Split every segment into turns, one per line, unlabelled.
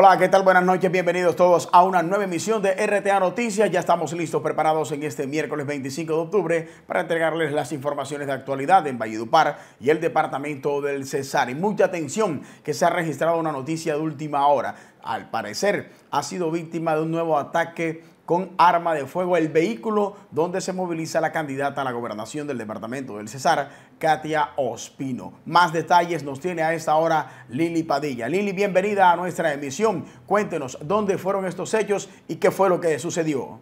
Hola, ¿qué tal? Buenas noches, bienvenidos todos a una nueva emisión de RTA Noticias. Ya estamos listos, preparados en este miércoles 25 de octubre para entregarles las informaciones de actualidad en Valledupar y el departamento del Cesar. Y mucha atención que se ha registrado una noticia de última hora. Al parecer ha sido víctima de un nuevo ataque con arma de fuego el vehículo donde se moviliza la candidata a la gobernación del departamento del Cesar, Katia Ospino. Más detalles nos tiene a esta hora Lili Padilla. Lili, bienvenida a nuestra emisión. Cuéntenos dónde fueron estos hechos y qué fue lo que sucedió.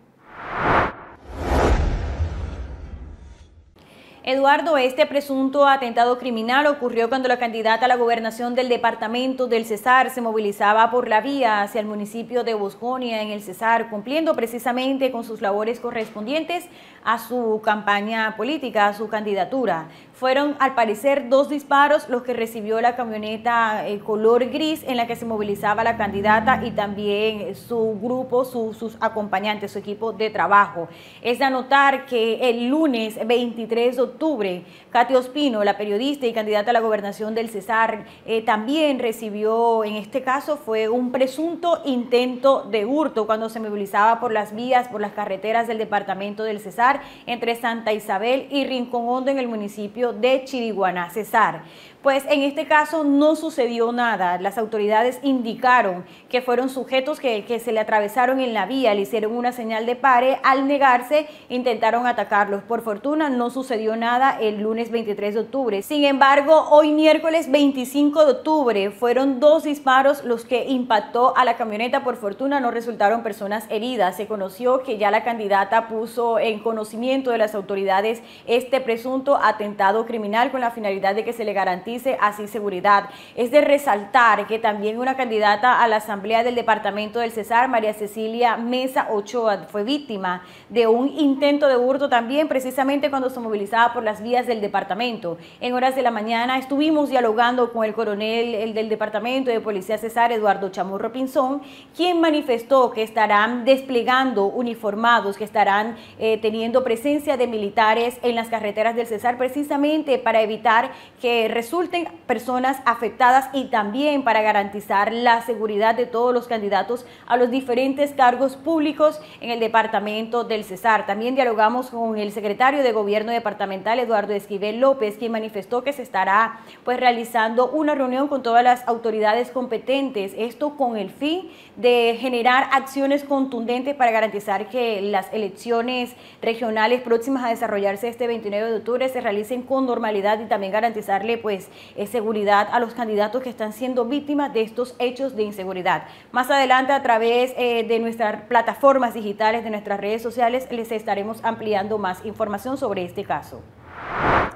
Eduardo, este presunto atentado criminal ocurrió cuando la candidata a la gobernación del departamento del Cesar se movilizaba por la vía hacia el municipio de Bosconia en el Cesar, cumpliendo precisamente con sus labores correspondientes a su campaña política, a su candidatura. Fueron, al parecer, dos disparos los que recibió la camioneta eh, color gris en la que se movilizaba la candidata y también su grupo, sus acompañantes, su equipo de trabajo. Es de anotar que el lunes 23 de octubre, Katy Ospino, la periodista y candidata a la gobernación del Cesar, eh, también recibió, en este caso, fue un presunto intento de hurto cuando se movilizaba por las vías, por las carreteras del departamento del Cesar entre Santa Isabel y Rincón Hondo en el municipio de Chiriguana, Cesar. Pues en este caso no sucedió nada. Las autoridades indicaron que fueron sujetos que, que se le atravesaron en la vía, le hicieron una señal de pare. Al negarse, intentaron atacarlos. Por fortuna, no sucedió nada el lunes 23 de octubre. Sin embargo, hoy miércoles 25 de octubre fueron dos disparos los que impactó a la camioneta. Por fortuna, no resultaron personas heridas. Se conoció que ya la candidata puso en conocimiento de las autoridades este presunto atentado criminal con la finalidad de que se le garantice así seguridad. Es de resaltar que también una candidata a la Asamblea del Departamento del Cesar, María Cecilia Mesa Ochoa, fue víctima de un intento de hurto también precisamente cuando se movilizaba por las vías del departamento. En horas de la mañana estuvimos dialogando con el coronel el del Departamento de Policía Cesar, Eduardo Chamorro Pinzón, quien manifestó que estarán desplegando uniformados, que estarán eh, teniendo presencia de militares en las carreteras del Cesar precisamente para evitar que resulten personas afectadas y también para garantizar la seguridad de todos los candidatos a los diferentes cargos públicos en el departamento del Cesar. También dialogamos con el secretario de Gobierno departamental Eduardo Esquivel López, quien manifestó que se estará pues realizando una reunión con todas las autoridades competentes, esto con el fin de generar acciones contundentes para garantizar que las elecciones regionales regionales próximas a desarrollarse este 29 de octubre se realicen con normalidad y también garantizarle pues eh, seguridad a los candidatos que están siendo víctimas de estos hechos de inseguridad. Más adelante a través eh, de nuestras plataformas digitales, de nuestras redes sociales, les estaremos ampliando más información sobre este caso.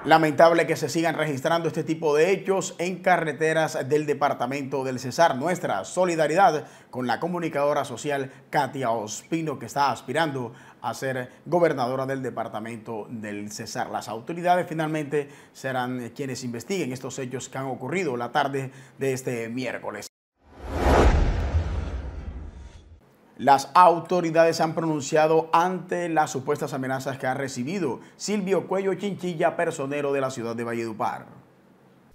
Lamentable que se sigan registrando este tipo de hechos en carreteras del departamento del Cesar. Nuestra solidaridad con la comunicadora social Katia Ospino que está aspirando a ser gobernadora del departamento del Cesar. Las autoridades finalmente serán quienes investiguen estos hechos que han ocurrido la tarde de este miércoles. Las autoridades han pronunciado ante las supuestas amenazas que ha recibido Silvio Cuello Chinchilla, personero de la ciudad de Valledupar.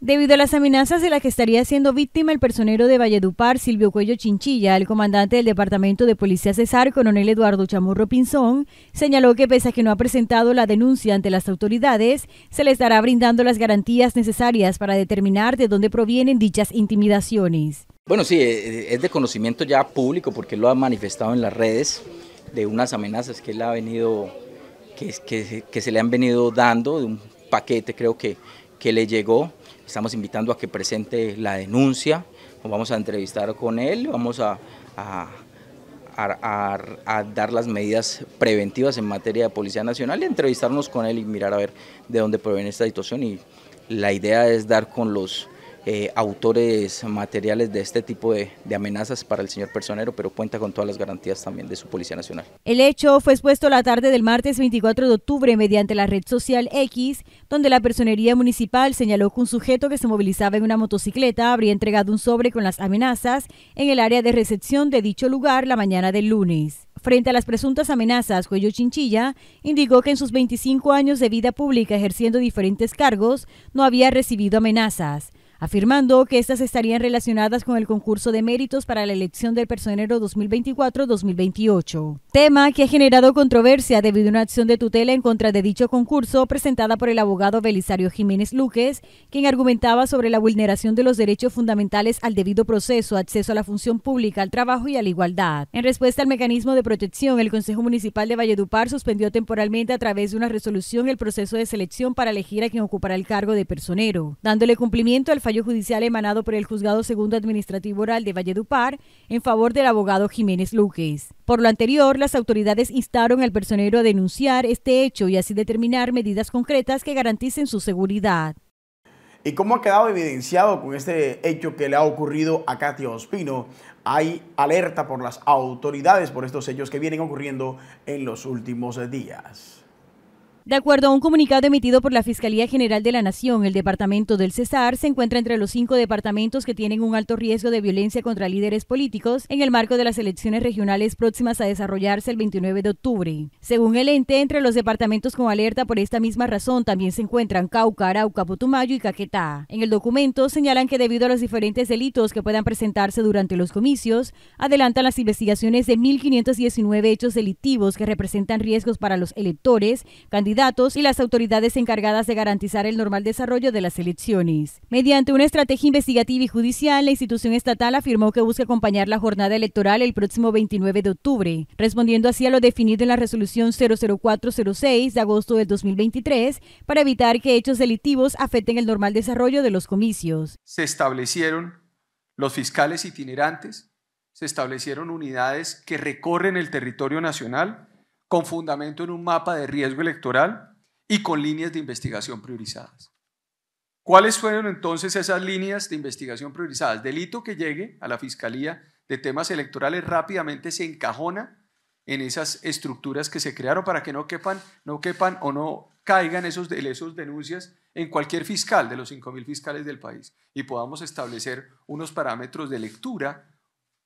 Debido a las amenazas de las que estaría siendo víctima el personero de Valledupar, Silvio Cuello Chinchilla, el comandante del Departamento de Policía Cesar, coronel Eduardo Chamorro Pinzón, señaló que pese a que no ha presentado la denuncia ante las autoridades, se le estará brindando las garantías necesarias para determinar de dónde provienen dichas intimidaciones.
Bueno, sí, eh, eh, es de conocimiento ya público porque lo ha manifestado en las redes de unas amenazas que él ha venido, que, que, se le han venido dando, de un paquete creo que, que le llegó estamos invitando a que presente la denuncia, vamos a entrevistar con él, vamos a, a, dar las medidas preventivas en materia de Policía Nacional y entrevistarnos con él y mirar a ver de dónde proviene esta situación y la idea es dar con los eh, autores materiales de este tipo de, de, amenazas para el señor personero, pero cuenta con todas las garantías también de su Policía Nacional.
El hecho fue expuesto la tarde del martes 24 de octubre mediante la red social X, donde la Personería Municipal señaló que un sujeto que se movilizaba en una motocicleta habría entregado un sobre con las amenazas en el área de recepción de dicho lugar la mañana del lunes. Frente a las presuntas amenazas, Cuello Chinchilla indicó que en sus 25 años de vida pública ejerciendo diferentes cargos no había recibido amenazas afirmando que estas estarían relacionadas con el concurso de méritos para la elección del personero 2024-2028, tema que ha generado controversia debido a una acción de tutela en contra de dicho concurso presentada por el abogado Belisario Jiménez Luques, quien argumentaba sobre la vulneración de los derechos fundamentales al debido proceso, acceso a la función pública, al trabajo y a la igualdad. En respuesta al mecanismo de protección, el Consejo Municipal de Valledupar suspendió temporalmente a través de una resolución el proceso de selección para elegir a quien ocupará el cargo de personero, dándole cumplimiento al fallo judicial emanado por el Juzgado Segundo Administrativo Oral de Valledupar en favor del abogado Jiménez Luquez. Por lo anterior, las autoridades instaron al personero a denunciar este hecho y así determinar medidas concretas que garanticen su seguridad.
Y como ha quedado evidenciado con este hecho que le ha ocurrido a Katia Ospino, hay alerta por las autoridades por estos hechos que vienen ocurriendo en los últimos días.
De acuerdo a un comunicado emitido por la Fiscalía General de la Nación, el departamento del Cesar se encuentra entre los cinco departamentos que tienen un alto riesgo de violencia contra líderes políticos en el marco de las elecciones regionales próximas a desarrollarse el 29 de octubre. Según el ente, entre los departamentos con alerta por esta misma razón también se encuentran Cauca, Arauca, Putumayo y Caquetá. En el documento señalan que debido a los diferentes delitos que puedan presentarse durante los comicios, adelantan las investigaciones de 1.519 hechos delictivos que representan riesgos para los electores, candidatos datos y las autoridades encargadas de garantizar el normal desarrollo de las elecciones. Mediante una estrategia investigativa y judicial, la institución estatal afirmó que busca acompañar la jornada electoral el próximo 29 de octubre, respondiendo así a lo definido en la resolución 00406 de agosto del 2023 para evitar que hechos delictivos afecten el normal desarrollo de los comicios.
Se establecieron los fiscales itinerantes, se establecieron unidades que recorren el territorio nacional con fundamento en un mapa de riesgo electoral y con líneas de investigación priorizadas. ¿Cuáles fueron entonces esas líneas de investigación priorizadas? Delito que llegue a la Fiscalía de temas electorales rápidamente se encajona en esas estructuras que se crearon para que no quepan, no quepan o no caigan esos, esos denuncias en cualquier fiscal de los 5.000 fiscales del país y podamos establecer unos parámetros de lectura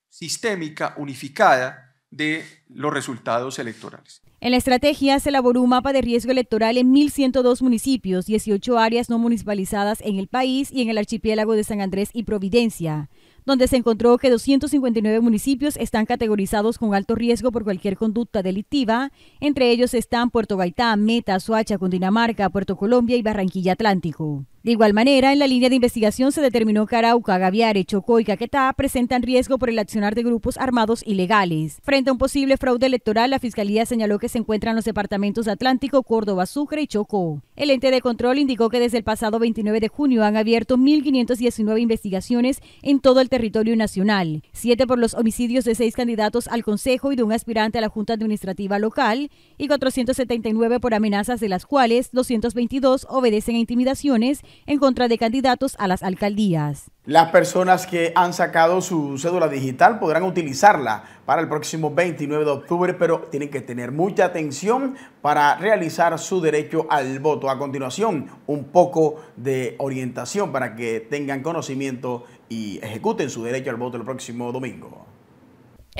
sistémica, unificada, de los resultados electorales.
En la estrategia se elaboró un mapa de riesgo electoral en 1.102 municipios, 18 áreas no municipalizadas en el país y en el archipiélago de San Andrés y Providencia, donde se encontró que 259 municipios están categorizados con alto riesgo por cualquier conducta delictiva. Entre ellos están Puerto Gaitán, Meta, Suacha, Cundinamarca, Puerto Colombia y Barranquilla Atlántico. De igual manera, en la línea de investigación se determinó que Arauca, Gaviare, Chocó y Caquetá presentan riesgo por el accionar de grupos armados ilegales. Frente a un posible fraude electoral, la Fiscalía señaló que se encuentran los departamentos de Atlántico, Córdoba, Sucre y Chocó. El ente de control indicó que desde el pasado 29 de junio han abierto 1.519 investigaciones en todo el territorio nacional, siete por los homicidios de seis candidatos al Consejo y de un aspirante a la Junta Administrativa Local y 479 por amenazas de las cuales 222 obedecen a intimidaciones en contra de candidatos a las alcaldías.
Las personas que han sacado su cédula digital podrán utilizarla para el próximo 29 de octubre, pero tienen que tener mucha atención para realizar su derecho al voto. A continuación, un poco de orientación para que tengan conocimiento y ejecuten su derecho al voto el próximo domingo.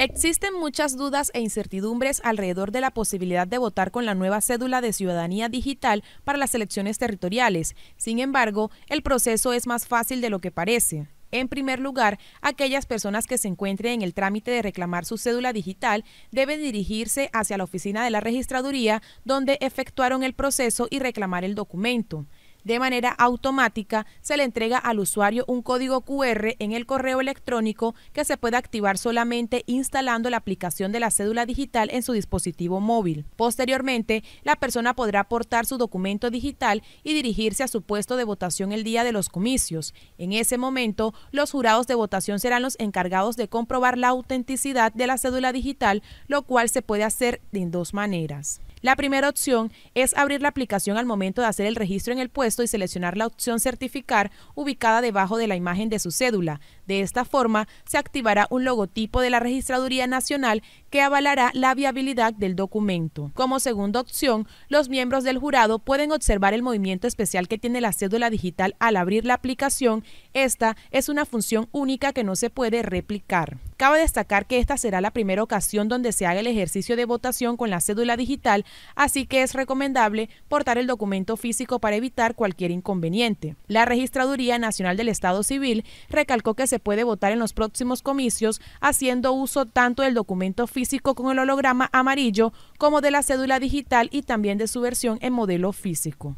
Existen muchas dudas e incertidumbres alrededor de la posibilidad de votar con la nueva cédula de ciudadanía digital para las elecciones territoriales. Sin embargo, el proceso es más fácil de lo que parece. En primer lugar, aquellas personas que se encuentren en el trámite de reclamar su cédula digital deben dirigirse hacia la oficina de la registraduría donde efectuaron el proceso y reclamar el documento de manera automática se le entrega al usuario un código QR en el correo electrónico que se puede activar solamente instalando la aplicación de la cédula digital en su dispositivo móvil. Posteriormente, la persona podrá aportar su documento digital y dirigirse a su puesto de votación el día de los comicios. En ese momento, los jurados de votación serán los encargados de comprobar la autenticidad de la cédula digital, lo cual se puede hacer de dos maneras. La primera opción es abrir la aplicación al momento de hacer el registro en el puesto y seleccionar la opción certificar ubicada debajo de la imagen de su cédula. De esta forma, se activará un logotipo de la Registraduría Nacional que avalará la viabilidad del documento. Como segunda opción, los miembros del jurado pueden observar el movimiento especial que tiene la cédula digital al abrir la aplicación. Esta es una función única que no se puede replicar. Cabe destacar que esta será la primera ocasión donde se haga el ejercicio de votación con la cédula digital, así que es recomendable portar el documento físico para evitar cualquier inconveniente. La Registraduría Nacional del Estado Civil recalcó que se puede votar en los próximos comicios haciendo uso tanto del documento físico con el holograma amarillo como de la cédula digital y también de su versión en modelo físico.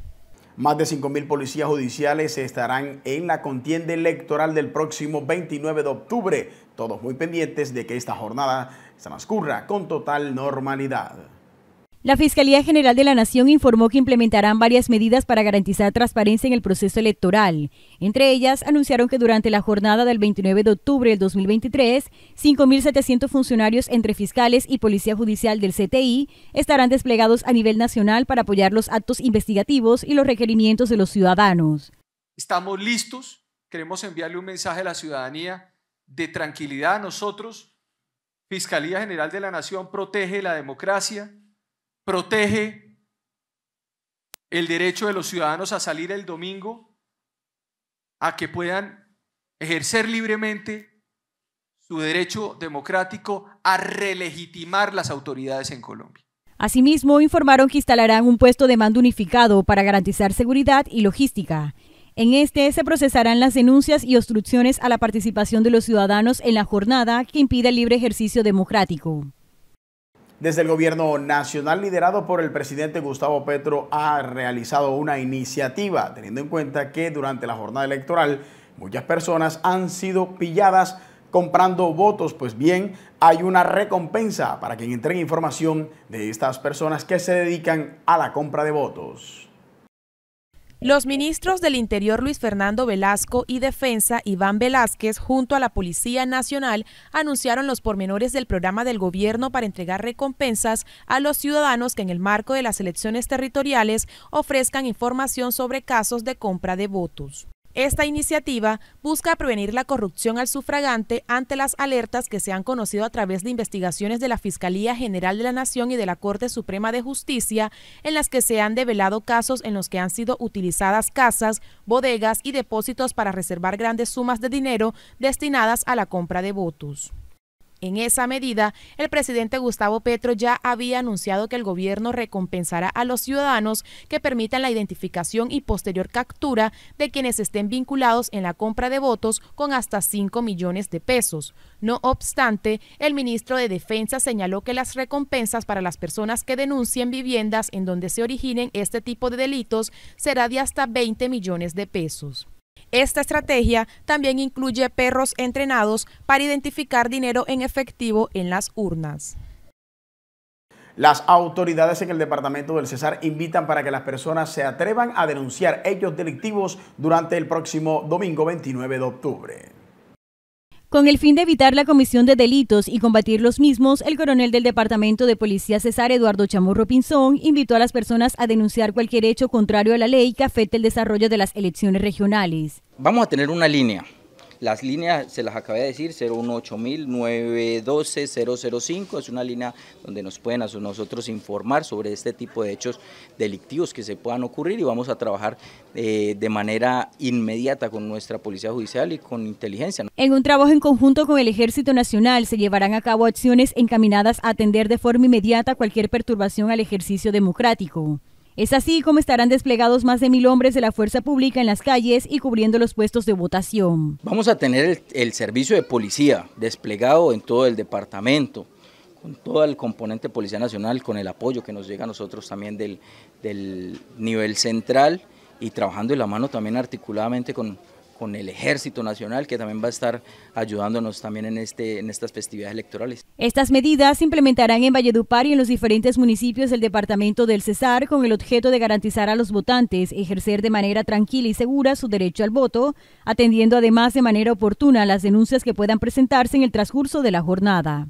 Más de 5.000 policías judiciales estarán en la contienda electoral del próximo 29 de octubre, todos muy pendientes de que esta jornada se transcurra con total normalidad.
La Fiscalía General de la Nación informó que implementarán varias medidas para garantizar transparencia en el proceso electoral. Entre ellas, anunciaron que durante la jornada del 29 de octubre del 2023, 5.700 funcionarios entre fiscales y policía judicial del CTI estarán desplegados a nivel nacional para apoyar los actos investigativos y los requerimientos de los ciudadanos.
Estamos listos, queremos enviarle un mensaje a la ciudadanía de tranquilidad a nosotros. Fiscalía General de la Nación protege la democracia protege el derecho de los ciudadanos a salir el domingo, a que puedan ejercer libremente su derecho democrático a relegitimar las autoridades en Colombia.
Asimismo, informaron que instalarán un puesto de mando unificado para garantizar seguridad y logística. En este se procesarán las denuncias y obstrucciones a la participación de los ciudadanos en la jornada que impide el libre ejercicio democrático.
Desde el gobierno nacional liderado por el presidente Gustavo Petro ha realizado una iniciativa, teniendo en cuenta que durante la jornada electoral muchas personas han sido pilladas comprando votos. Pues bien, hay una recompensa para quien entregue información de estas personas que se dedican a la compra de votos.
Los ministros del Interior Luis Fernando Velasco y Defensa Iván Velázquez junto a la Policía Nacional anunciaron los pormenores del programa del gobierno para entregar recompensas a los ciudadanos que en el marco de las elecciones territoriales ofrezcan información sobre casos de compra de votos. Esta iniciativa busca prevenir la corrupción al sufragante ante las alertas que se han conocido a través de investigaciones de la Fiscalía General de la Nación y de la Corte Suprema de Justicia, en las que se han develado casos en los que han sido utilizadas casas, bodegas y depósitos para reservar grandes sumas de dinero destinadas a la compra de votos. En esa medida, el presidente Gustavo Petro ya había anunciado que el gobierno recompensará a los ciudadanos que permitan la identificación y posterior captura de quienes estén vinculados en la compra de votos con hasta 5 millones de pesos. No obstante, el ministro de Defensa señaló que las recompensas para las personas que denuncien viviendas en donde se originen este tipo de delitos será de hasta 20 millones de pesos. Esta estrategia también incluye perros entrenados para identificar dinero en efectivo en las urnas.
Las autoridades en el departamento del Cesar invitan para que las personas se atrevan a denunciar hechos delictivos durante el próximo domingo 29 de octubre.
Con el fin de evitar la comisión de delitos y combatir los mismos, el coronel del Departamento de Policía César Eduardo Chamorro Pinzón invitó a las personas a denunciar cualquier hecho contrario a la ley que afecte el desarrollo de las elecciones regionales.
Vamos a tener una línea las líneas, se las acabé de decir, 018000 912 005, es una línea donde nos pueden a nosotros informar sobre este tipo de hechos delictivos que se puedan ocurrir y vamos a trabajar eh, de manera inmediata con nuestra Policía Judicial y con inteligencia.
En un trabajo en conjunto con el Ejército Nacional se llevarán a cabo acciones encaminadas a atender de forma inmediata cualquier perturbación al ejercicio democrático. Es así como estarán desplegados más de mil hombres de la fuerza pública en las calles y cubriendo los puestos de votación.
Vamos a tener el, servicio de policía desplegado en todo el departamento con todo el componente Policía Nacional, con el apoyo que nos llega a nosotros también del, del nivel central y trabajando en la mano también articuladamente con, con el Ejército Nacional, que también va a estar ayudándonos también en, este, en estas festividades electorales.
Estas medidas se implementarán en Valledupar y en los diferentes municipios del departamento del Cesar con el objeto de garantizar a los votantes ejercer de manera tranquila y segura su derecho al voto, atendiendo además de manera oportuna las denuncias que puedan presentarse en el transcurso de la jornada.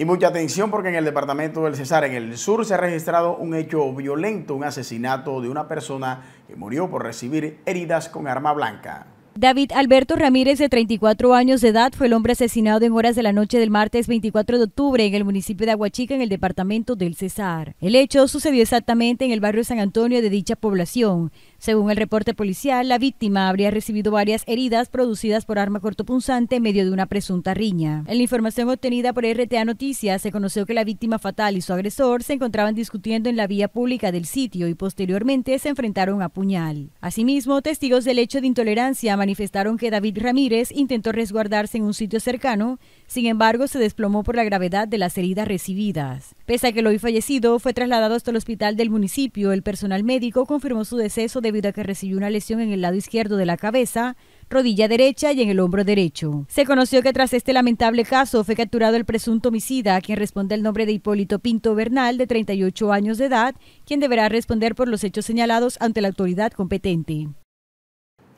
Y mucha atención porque en el departamento del Cesar, en el sur, se ha registrado un hecho violento, un asesinato de una persona que murió por recibir heridas con arma blanca.
David Alberto Ramírez, de 34 años de edad, fue el hombre asesinado en horas de la noche del martes 24 de octubre en el municipio de Aguachica, en el departamento del Cesar. El hecho sucedió exactamente en el barrio San Antonio de dicha población. Según el reporte policial, la víctima habría recibido varias heridas producidas por arma cortopunzante en medio de una presunta riña. En la información obtenida por RTA Noticias, se conoció que la víctima fatal y su agresor se encontraban discutiendo en la vía pública del sitio y posteriormente se enfrentaron a puñal. Asimismo, testigos del hecho de intolerancia manifestaron que David Ramírez intentó resguardarse en un sitio cercano, sin embargo se desplomó por la gravedad de las heridas recibidas. Pese a que lo hoy fallecido fue trasladado hasta el hospital del municipio, el personal médico confirmó su deceso debido a que recibió una lesión en el lado izquierdo de la cabeza, rodilla derecha y en el hombro derecho. Se conoció que tras este lamentable caso fue capturado el presunto homicida, quien responde el nombre de Hipólito Pinto Bernal, de 38 años de edad, quien deberá responder por los hechos señalados ante la autoridad competente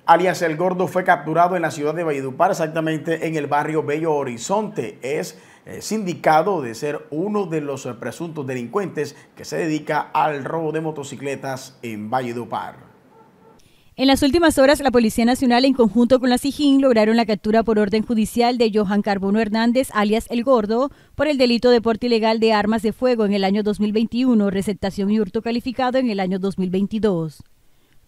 alias El Gordo, fue capturado en la ciudad de Valledupar, exactamente en el barrio Bello Horizonte. Es eh, sindicado de ser uno de los eh, presuntos delincuentes que se dedica al robo de motocicletas en Valledupar.
En las últimas horas, la Policía Nacional, en conjunto con la SIGIN, lograron la captura por orden judicial de Johan Carbono Hernández, alias El Gordo, por el delito de porte ilegal de armas de fuego en el año 2021, receptación y hurto calificado en el año 2022.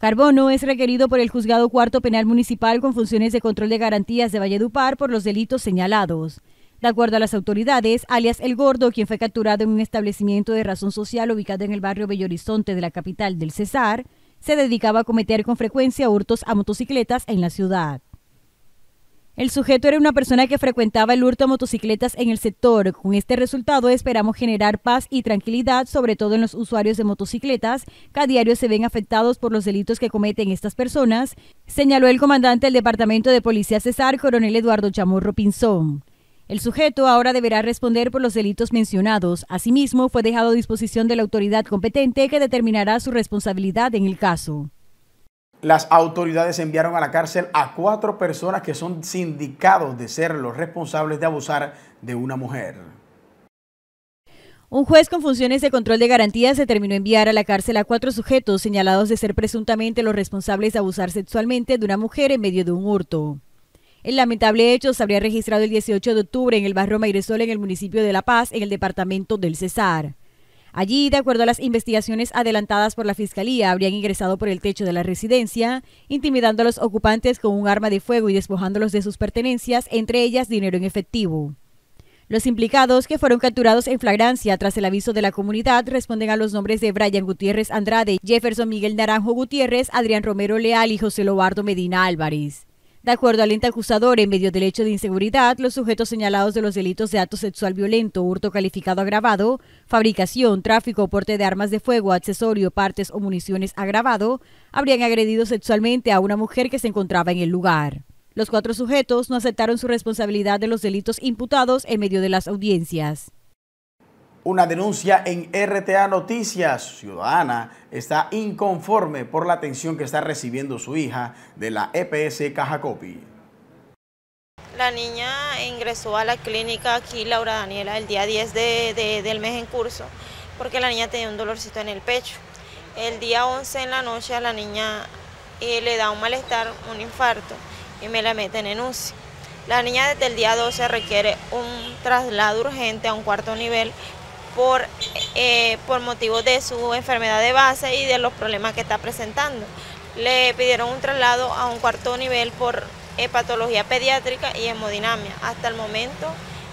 Carbono es requerido por el Juzgado Cuarto Penal Municipal con funciones de control de garantías de Valledupar por los delitos señalados. De acuerdo a las autoridades, alias El Gordo, quien fue capturado en un establecimiento de razón social ubicado en el barrio Bellorizonte de la capital del Cesar, se dedicaba a cometer con frecuencia hurtos a motocicletas en la ciudad. El sujeto era una persona que frecuentaba el hurto a motocicletas en el sector. Con este resultado esperamos generar paz y tranquilidad, sobre todo en los usuarios de motocicletas, que a diario se ven afectados por los delitos que cometen estas personas, señaló el comandante del Departamento de Policía Cesar, coronel Eduardo Chamorro Pinzón. El sujeto ahora deberá responder por los delitos mencionados. Asimismo, fue dejado a disposición de la autoridad competente que determinará su responsabilidad en el caso
las autoridades enviaron a la cárcel a cuatro personas que son sindicados de ser los responsables de abusar de una mujer.
Un juez con funciones de control de garantías determinó enviar a la cárcel a cuatro sujetos señalados de ser presuntamente los responsables de abusar sexualmente de una mujer en medio de un hurto. El lamentable hecho se habría registrado el 18 de octubre en el barrio Mayresol, en el municipio de La Paz, en el departamento del Cesar. Allí, de acuerdo a las investigaciones adelantadas por la Fiscalía, habrían ingresado por el techo de la residencia, intimidando a los ocupantes con un arma de fuego y despojándolos de sus pertenencias, entre ellas dinero en efectivo. Los implicados, que fueron capturados en flagrancia tras el aviso de la comunidad, responden a los nombres de Brian Gutiérrez Andrade, Jefferson Miguel Naranjo Gutiérrez, Adrián Romero Leal y José Lobardo Medina Álvarez. De acuerdo al ente acusador, en medio del hecho de inseguridad, los sujetos señalados de los delitos de acto sexual violento, hurto calificado agravado, fabricación, tráfico o porte de armas de fuego, accesorio, partes o municiones agravado, habrían agredido sexualmente a una mujer que se encontraba en el lugar. Los cuatro sujetos no aceptaron su responsabilidad de los delitos imputados en medio de las audiencias.
Una denuncia en RTA Noticias Ciudadana está inconforme por la atención que está recibiendo su hija de la EPS Cajacopi. Copi.
La niña ingresó a la clínica aquí, Laura Daniela, el día 10 del mes en curso, porque la niña tenía un dolorcito en el pecho. El día 11 en la noche a la niña eh, le da un malestar, un infarto, y me la meten en UCI. La niña desde el día 12 requiere un traslado urgente a un cuarto nivel por, eh, por motivo de su enfermedad de base y de los problemas que está presentando. Le pidieron un traslado a un cuarto nivel por patología pediátrica y hemodinamia. Hasta el momento,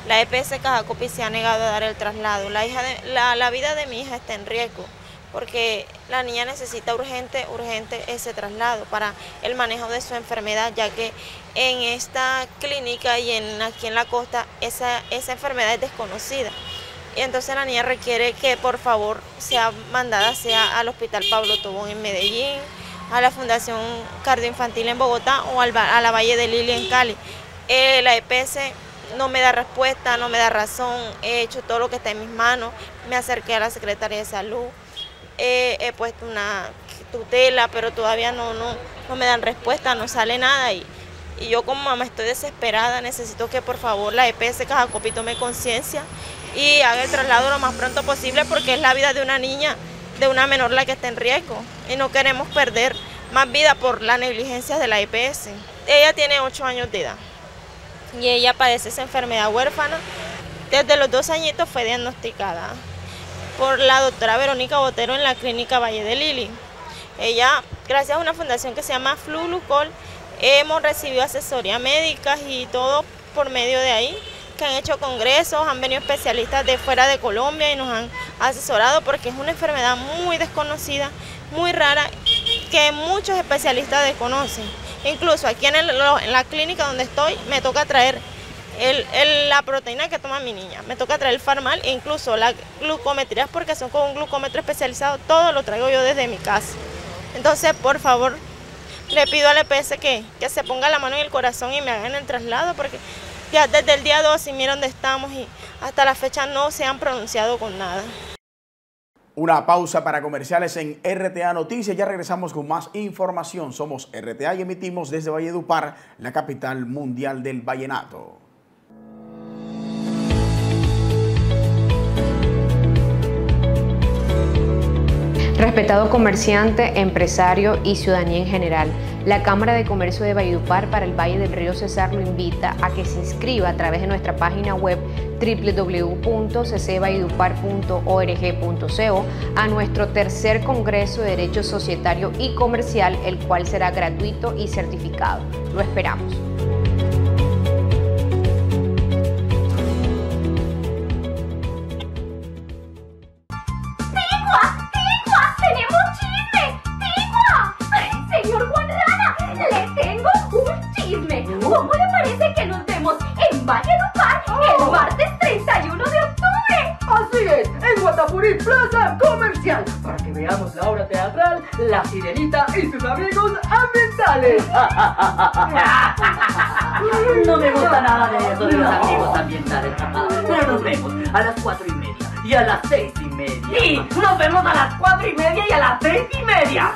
la EPS Cajacopi se ha negado a dar el traslado. La, hija de, vida de mi hija está en riesgo porque la niña necesita urgente, urgente ese traslado para el manejo de su enfermedad, ya que en esta clínica y en, aquí en la costa esa enfermedad es desconocida. Y entonces la niña requiere que por favor sea mandada sea al Hospital Pablo Tobón en Medellín, a la Fundación Cardioinfantil en Bogotá o a la Valle de Lili en Cali. Eh, la EPS no me da respuesta, no me da razón, he hecho todo lo que está en mis manos, me acerqué a la Secretaría de Salud, eh, he puesto una tutela, pero todavía no, no, me dan respuesta, no sale nada. Y, yo como mamá estoy desesperada, necesito que por favor la EPS Cajacopi tome conciencia y haga el traslado lo más pronto posible porque es la vida de una niña, de una menor la que está en riesgo y no queremos perder más vida por la negligencia de la IPS. Ella tiene 8 años de edad y ella padece esa enfermedad huérfana. Desde los dos añitos fue diagnosticada por la doctora Verónica Botero en la clínica Valle de Lili. Ella, gracias a una fundación que se llama Flulucol, hemos recibido asesoría médica y todo por medio de ahí han hecho congresos, han venido especialistas de fuera de Colombia y nos han asesorado porque es una enfermedad muy desconocida, muy rara, que muchos especialistas desconocen. Incluso aquí en, la clínica donde estoy me toca traer la proteína que toma mi niña, me toca traer el farmal e incluso la glucometría porque son con un glucómetro especializado, todo lo traigo yo desde mi casa. Entonces, por favor, le pido al EPS que, que se ponga la mano en el corazón y me hagan el traslado porque ya desde el día 2 y mira dónde estamos y hasta la fecha no se han pronunciado con nada.
Una pausa para comerciales en RTA Noticias. Ya regresamos con más información. Somos RTA y emitimos desde Valledupar, la capital mundial del vallenato.
Respetado comerciante, empresario y ciudadanía en general. La Cámara de Comercio de Valledupar para el Valle del Río Cesar lo invita a que se inscriba a través de nuestra página web www.ccvalledupar.org.co a nuestro tercer Congreso de Derecho Societario y Comercial, el cual será gratuito y certificado. Lo esperamos.
No me gusta nada
de eso de los amigos
ambientales, Pero nos vemos a las cuatro y media y a las seis y media. Sí, nos vemos a las cuatro y media y a las seis y media.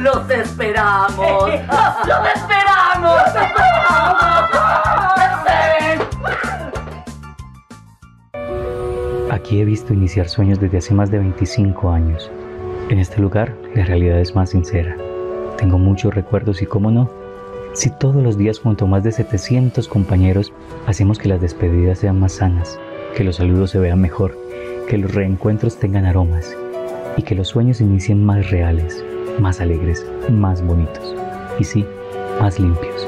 Los esperamos. los, esperamos. Los esperamos.
Aquí he visto iniciar sueños desde hace más de 25 años. En este lugar, la realidad es más sincera. Tengo muchos recuerdos y, como no, si todos los días junto a más de 700 compañeros hacemos que las despedidas sean más sanas, que los saludos se vean mejor, que los reencuentros tengan aromas y que los sueños inicien más reales, más alegres, más bonitos y sí, más limpios.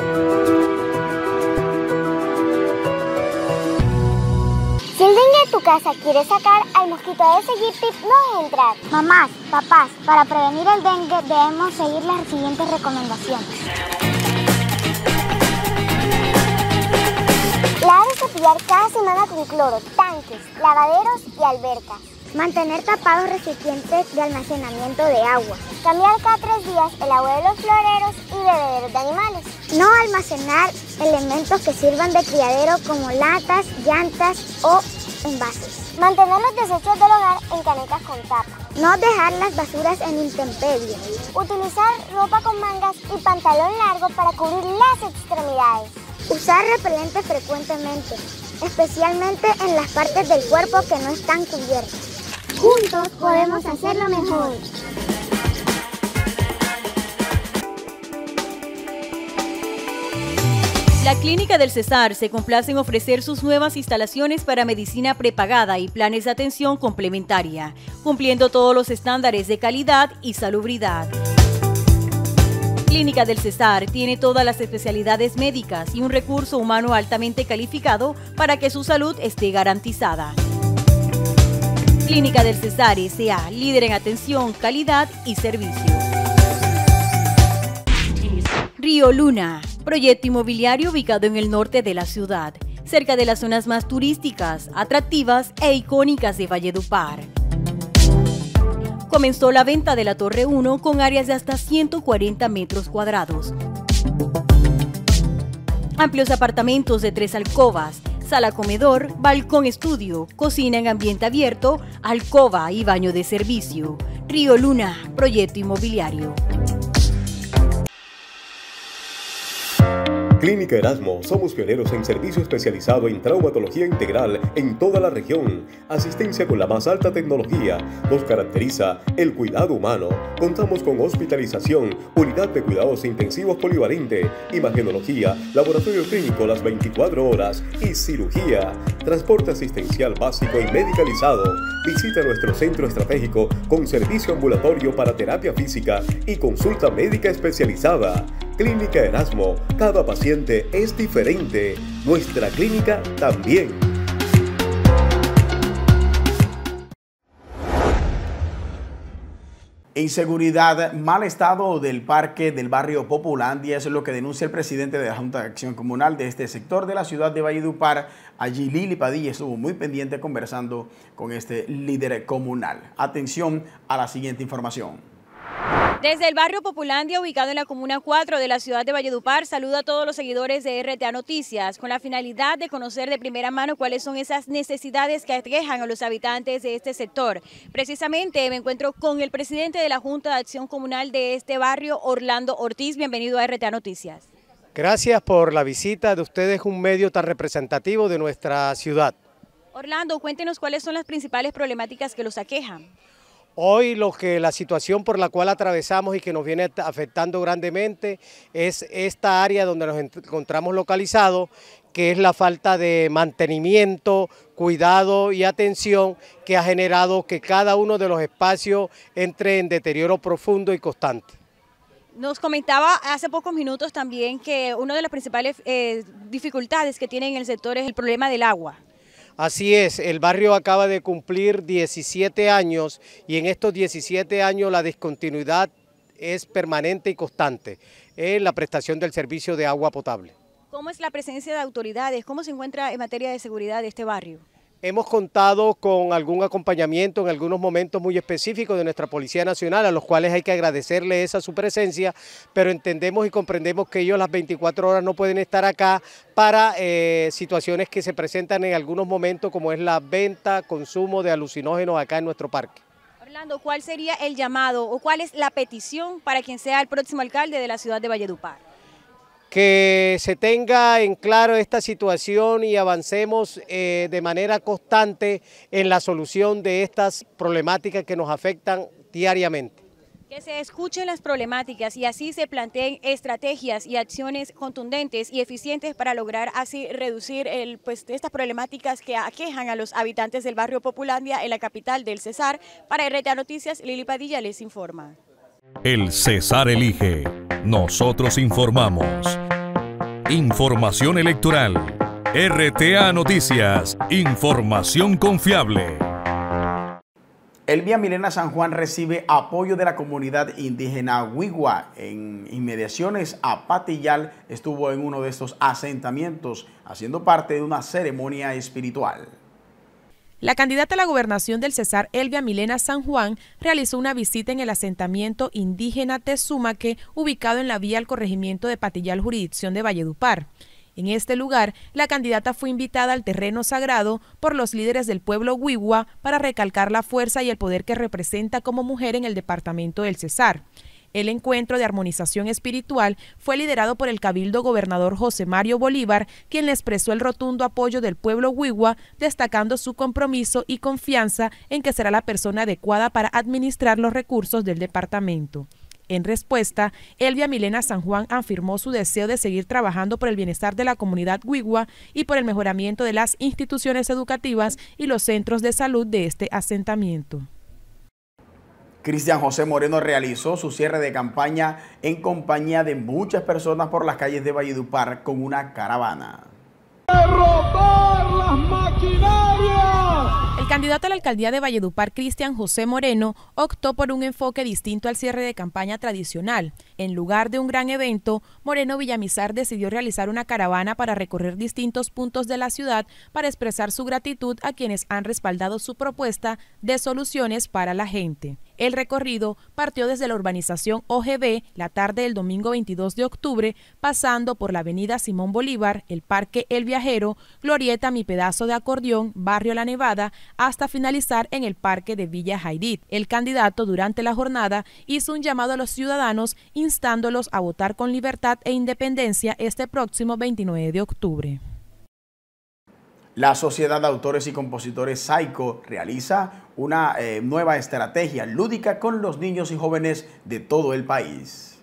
Si el dengue de tu casa quiere sacar al mosquito de ese tip no es entrar. Mamás, papás, para prevenir el dengue debemos seguir las siguientes recomendaciones. Lavar y cada semana con cloro, tanques, lavaderos y albercas. Mantener tapados recipientes de almacenamiento de agua. Cambiar cada tres días el agua de los floreros y bebederos de animales. No almacenar elementos que sirvan de criadero como latas, llantas o envases. Mantener los desechos del hogar en canetas con tapa. No dejar las basuras en intemperie. Utilizar ropa con mangas y pantalón largo para cubrir las extremidades. Usar repelente frecuentemente, especialmente en las partes del cuerpo que no están cubiertas. Juntos podemos hacerlo mejor.
La Clínica del Cesar se complace en ofrecer sus nuevas instalaciones para medicina prepagada y planes de atención complementaria, cumpliendo todos los estándares de calidad y salubridad. Clínica del Cesar tiene todas las especialidades médicas y un recurso humano altamente calificado para que su salud esté garantizada. Clínica del Cesar S.A., líder en atención, calidad y servicio. Río Luna, proyecto inmobiliario ubicado en el norte de la ciudad, cerca de las zonas más turísticas, atractivas e icónicas de Valledupar comenzó la venta de la Torre 1 con áreas de hasta 140 metros cuadrados. Amplios apartamentos de tres alcobas, sala comedor, balcón estudio, cocina en ambiente abierto, alcoba y baño de servicio. Río Luna, proyecto inmobiliario.
Clínica Erasmo, somos pioneros en servicio especializado en traumatología integral en toda la región. Asistencia con la más alta tecnología. Nos caracteriza el cuidado humano. Contamos con hospitalización, unidad de cuidados intensivos polivalente, imagenología, laboratorio clínico las 24 horas y cirugía. Transporte asistencial básico y medicalizado. Visita nuestro centro estratégico con servicio ambulatorio para terapia física y consulta médica especializada. Clínica Erasmo, cada paciente es diferente, nuestra clínica también.
Inseguridad, mal estado del parque del barrio Populandia, es lo que denuncia el presidente de la Junta de Acción Comunal de este sector de la ciudad de Valledupar. Allí Lili Padilla estuvo muy pendiente conversando con este líder comunal. Atención a la siguiente información.
Desde el barrio Populandia, ubicado en la Comuna 4 de la ciudad de Valledupar, saluda a todos los seguidores de RTA Noticias, con la finalidad de conocer de primera mano cuáles son esas necesidades que aquejan a los habitantes de este sector. Precisamente me encuentro con el presidente de la Junta de Acción Comunal de este barrio, Orlando Ortiz. Bienvenido a RTA Noticias.
Gracias por la visita de ustedes, un medio tan representativo de nuestra ciudad.
Orlando, cuéntenos cuáles son las principales problemáticas que los aquejan.
Hoy lo que la situación por la cual atravesamos y que nos viene afectando grandemente es esta área donde nos encontramos localizados, que es la falta de mantenimiento, cuidado y atención que ha generado que cada uno de los espacios entre en deterioro profundo y constante.
Nos comentaba hace pocos minutos también que una de las principales eh, dificultades que tiene en el sector es el problema del agua.
Así es, el barrio acaba de cumplir 17 años y en estos 17 años la discontinuidad es permanente y constante en la prestación del servicio de agua potable.
¿Cómo es la presencia de autoridades? ¿Cómo se encuentra en materia de seguridad este barrio?
Hemos contado con algún acompañamiento en algunos momentos muy específicos de nuestra Policía Nacional, a los cuales hay que agradecerle esa su presencia, pero entendemos y comprendemos que ellos las 24 horas no pueden estar acá para eh, situaciones que se presentan en algunos momentos, como es la venta, consumo de alucinógenos acá en nuestro parque.
Orlando, ¿cuál sería el llamado o cuál es la petición para quien sea el próximo alcalde de la ciudad de Valledupar?
que se tenga en claro esta situación y avancemos eh, de manera constante en la solución de estas problemáticas que nos afectan diariamente.
Que se escuchen las problemáticas y así se planteen estrategias y acciones contundentes y eficientes para lograr así reducir el, pues, estas problemáticas que aquejan a los habitantes del barrio Populandia en la capital del Cesar. Para RTA Noticias, Lili Padilla les informa.
El César elige. Nosotros informamos. Información electoral. RTA Noticias. Información
confiable. El Vía Milena San Juan recibe apoyo de la comunidad indígena Huigua. En inmediaciones a Patillal estuvo en uno de estos asentamientos haciendo parte de una ceremonia espiritual.
La candidata a la gobernación del Cesar, Elvia Milena San Juan, realizó una visita en el asentamiento indígena Tezumaque, ubicado en la vía al corregimiento de Patillal, jurisdicción de Valledupar. En este lugar, la candidata fue invitada al terreno sagrado por los líderes del pueblo Huigua para recalcar la fuerza y el poder que representa como mujer en el departamento del Cesar. El encuentro de armonización espiritual fue liderado por el cabildo gobernador José Mario Bolívar, quien le expresó el rotundo apoyo del pueblo huigua, destacando su compromiso y confianza en que será la persona adecuada para administrar los recursos del departamento. En respuesta, Elvia Milena San Juan afirmó su deseo de seguir trabajando por el bienestar de la comunidad huigua y por el mejoramiento de las instituciones educativas y los centros de salud de este asentamiento.
Cristian José Moreno realizó su cierre de campaña en compañía de muchas personas por las calles de Valledupar con una caravana.
las maquinarias!
El candidato a la alcaldía de Valledupar, Cristian José Moreno, optó por un enfoque distinto al cierre de campaña tradicional. En lugar de un gran evento, Moreno Villamizar decidió realizar una caravana para recorrer distintos puntos de la ciudad para expresar su gratitud a quienes han respaldado su propuesta de soluciones para la gente. El recorrido partió desde la urbanización OGB la tarde del domingo 22 de octubre, pasando por la avenida Simón Bolívar, el Parque El Viajero, Glorieta Mi Pedazo de Acordeón, Barrio La Nevada, hasta finalizar en el parque de Villa Jaidit. El candidato durante la jornada hizo un llamado a los ciudadanos instándolos a votar con libertad e independencia este próximo 29 de octubre.
La Sociedad de Autores y Compositores Saico realiza una eh, nueva estrategia lúdica con los niños y jóvenes de todo el país.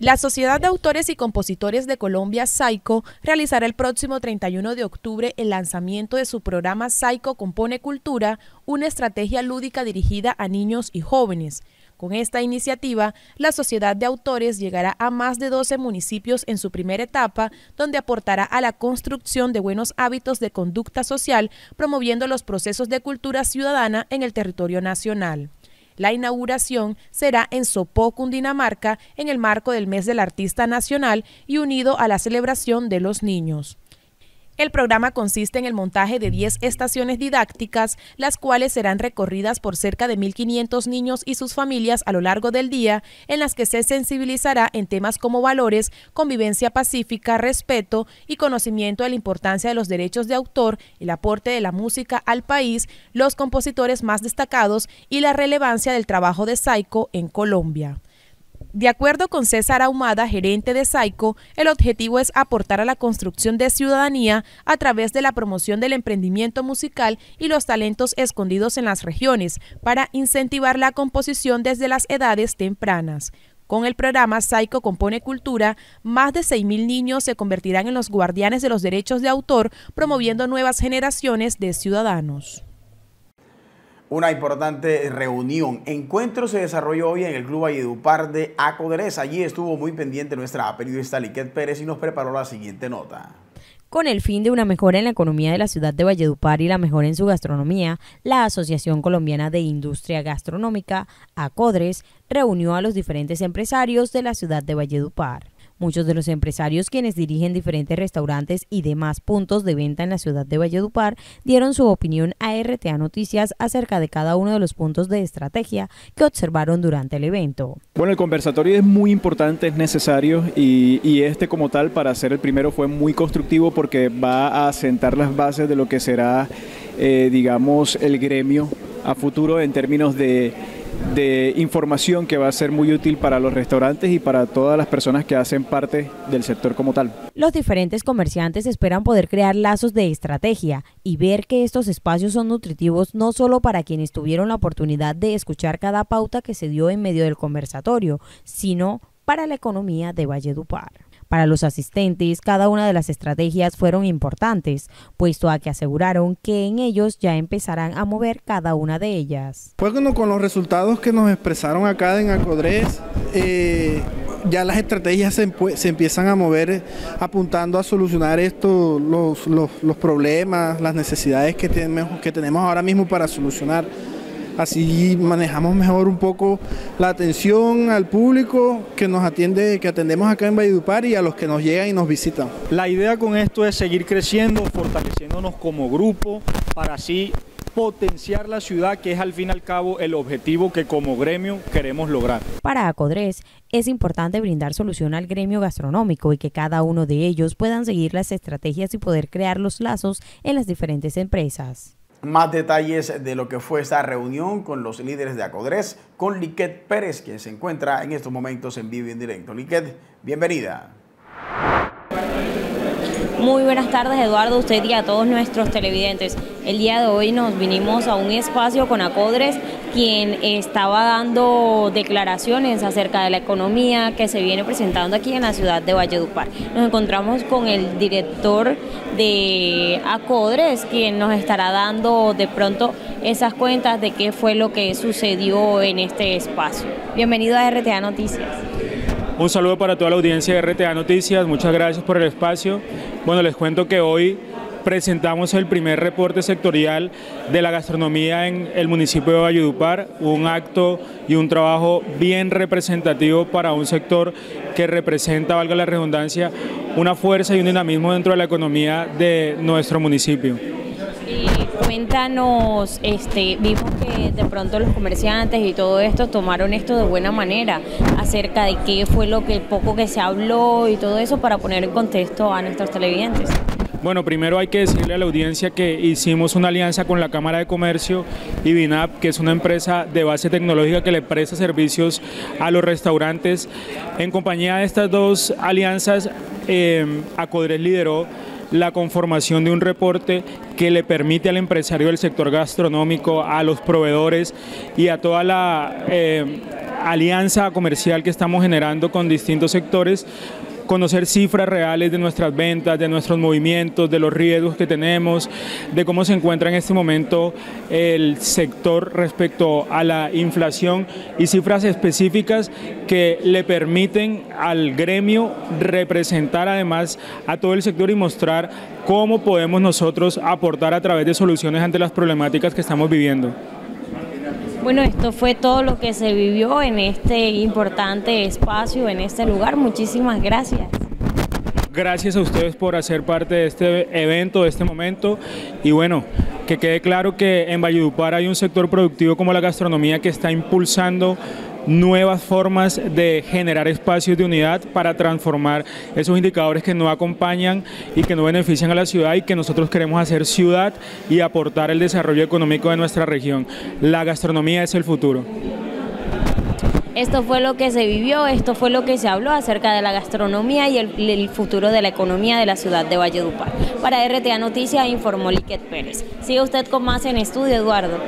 La Sociedad de Autores y Compositores de Colombia, SAICO, realizará el próximo 31 de octubre el lanzamiento de su programa SAICO Compone Cultura, una estrategia lúdica dirigida a niños y jóvenes. Con esta iniciativa, la Sociedad de Autores llegará a más de 12 municipios en su primera etapa, donde aportará a la construcción de buenos hábitos de conducta social, promoviendo los procesos de cultura ciudadana en el territorio nacional. La inauguración será en Sopó, en el marco del Mes del Artista Nacional y unido a la celebración de los niños. El programa consiste en el montaje de 10 estaciones didácticas, las cuales serán recorridas por cerca de 1.500 niños y sus familias a lo largo del día, en las que se sensibilizará en temas como valores, convivencia pacífica, respeto y conocimiento de la importancia de los derechos de autor, el aporte de la música al país, los compositores más destacados y la relevancia del trabajo de Saico en Colombia. De acuerdo con César Ahumada, gerente de Saico, el objetivo es aportar a la construcción de ciudadanía a través de la promoción del emprendimiento musical y los talentos escondidos en las regiones para incentivar la composición desde las edades tempranas. Con el programa Saico Compone Cultura, más de 6.000 niños se convertirán en los guardianes de los derechos de autor, promoviendo nuevas generaciones de ciudadanos
una importante reunión. Encuentro se desarrolló hoy en el Club Valledupar de Acodres, Allí estuvo muy pendiente nuestra periodista Liquet Pérez y nos preparó la siguiente nota.
Con el fin de una mejora en la economía de la ciudad de Valledupar y la mejora en su gastronomía, la Asociación Colombiana de Industria Gastronómica, ACODRES, reunió a los diferentes empresarios de la ciudad de Valledupar. Muchos de los empresarios quienes dirigen diferentes restaurantes y demás puntos de venta en la ciudad de Valledupar dieron su opinión a RTA Noticias acerca de cada uno de los puntos de estrategia que observaron durante el evento.
Bueno, el conversatorio es muy importante, es necesario y, este como tal para ser
el primero fue muy constructivo porque va a sentar las bases de lo que será, eh, digamos, el gremio a futuro en términos de de información
que va a ser muy útil para los restaurantes y para todas las personas que hacen parte del sector como tal.
Los diferentes comerciantes esperan poder crear lazos de estrategia y ver que estos espacios son nutritivos no solo para quienes tuvieron la oportunidad de escuchar cada pauta que se dio en medio del conversatorio, sino para la economía de Valledupar. Para los asistentes, cada una de las estrategias fueron importantes, puesto a que aseguraron que en ellos ya empezarán a mover cada una de ellas.
Pues con los resultados que nos expresaron acá en Acodres, eh, ya las estrategias se, empiezan a mover apuntando a solucionar estos los, problemas, las necesidades que tenemos, que tenemos ahora mismo para solucionar. Así manejamos mejor un poco la atención al público que nos atiende, que atendemos acá en Valledupar y a los que nos llegan y nos visitan. La idea con esto es seguir creciendo, fortaleciéndonos como grupo para así potenciar la ciudad, que es al fin y al cabo el objetivo que como gremio queremos lograr.
Para Acodres es importante brindar solución al gremio gastronómico y que cada uno de ellos puedan seguir las estrategias y poder crear los lazos en las diferentes empresas
más detalles de lo que fue esta reunión con los líderes de Acodres, con Liquet Pérez, quien se encuentra en estos momentos en vivo y en directo. Liquet, bienvenida.
Muy buenas tardes Eduardo, usted y a todos nuestros televidentes. El día de hoy nos vinimos a un espacio con Acodres, quien estaba dando declaraciones acerca de la economía que se viene presentando aquí en la ciudad de Valledupar. Nos encontramos con el director de Acodres, quien nos estará dando de pronto esas cuentas de qué fue lo que sucedió en este espacio. Bienvenido a RTA Noticias.
Un saludo para toda la audiencia de RTA Noticias, muchas gracias por el espacio. Bueno, les cuento que hoy presentamos el primer reporte sectorial de la gastronomía en el municipio de Valledupar, un acto y un trabajo bien representativo para un sector que representa, valga la redundancia, una fuerza y un dinamismo dentro de la economía de nuestro municipio
cuéntanos, este, vimos que de pronto los comerciantes y todo esto tomaron esto de buena manera acerca de qué fue lo que poco que se habló y todo eso para poner en contexto a nuestros televidentes.
Bueno, primero hay que decirle a la audiencia que hicimos una alianza con la Cámara de Comercio y BINAP, que es una empresa de base tecnológica que le presta servicios a los restaurantes. En compañía de estas dos alianzas, eh, Acodres lideró la conformación de un reporte que le permite al empresario del sector gastronómico, a los proveedores y a toda la eh, alianza comercial que estamos generando con distintos sectores conocer cifras reales de nuestras ventas, de nuestros movimientos, de los riesgos que tenemos, de cómo se encuentra en este momento el sector respecto a la inflación y cifras específicas que le permiten al gremio representar además a todo el sector y mostrar cómo podemos nosotros aportar a través de soluciones ante las problemáticas que estamos viviendo.
Bueno, esto fue todo lo que se vivió en este importante espacio, en este lugar. Muchísimas gracias.
Gracias a ustedes por hacer parte de este evento, de este momento. Y bueno, que quede claro que en Valledupar hay un sector productivo como la gastronomía que está impulsando nuevas formas de generar espacios de unidad para transformar esos indicadores que no acompañan y que no benefician a la ciudad y que nosotros queremos hacer ciudad y aportar el desarrollo económico de nuestra región. La gastronomía es el futuro.
Esto fue lo que se vivió, esto fue lo que se habló acerca de la gastronomía y el, futuro de la economía de la ciudad de Valledupar. Para RTA Noticias informó Liquet Pérez. Sigue usted con más en estudio, Eduardo.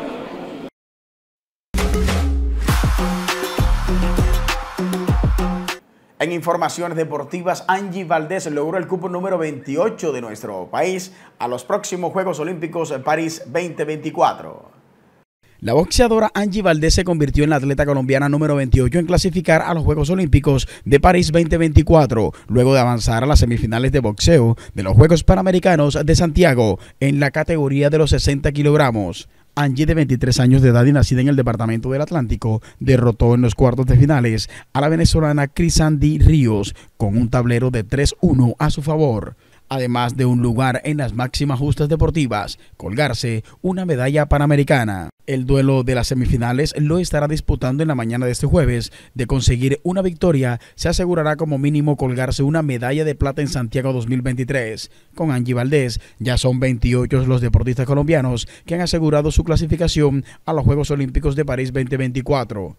En informaciones deportivas, Angie Valdés logró el cupo número 28 de nuestro país a los próximos Juegos Olímpicos de París 2024. La boxeadora Angie Valdés se convirtió en la atleta colombiana número 28 en clasificar a los Juegos Olímpicos de París 2024, luego de avanzar a las semifinales de boxeo de los Juegos Panamericanos de Santiago en la categoría de los 60 kilogramos. Angie, de 23 años de edad y nacida en el departamento del Atlántico, derrotó en los cuartos de finales a la venezolana Crisandy Ríos con un tablero de 3-1 a su favor además de un lugar en las máximas justas deportivas, colgarse una medalla panamericana. El duelo de las semifinales lo estará disputando en la mañana de este jueves. De conseguir una victoria, se asegurará como mínimo colgarse una medalla de plata en Santiago 2023. Con Angie Valdés, ya son 28 los deportistas colombianos que han asegurado su clasificación a los Juegos Olímpicos de París 2024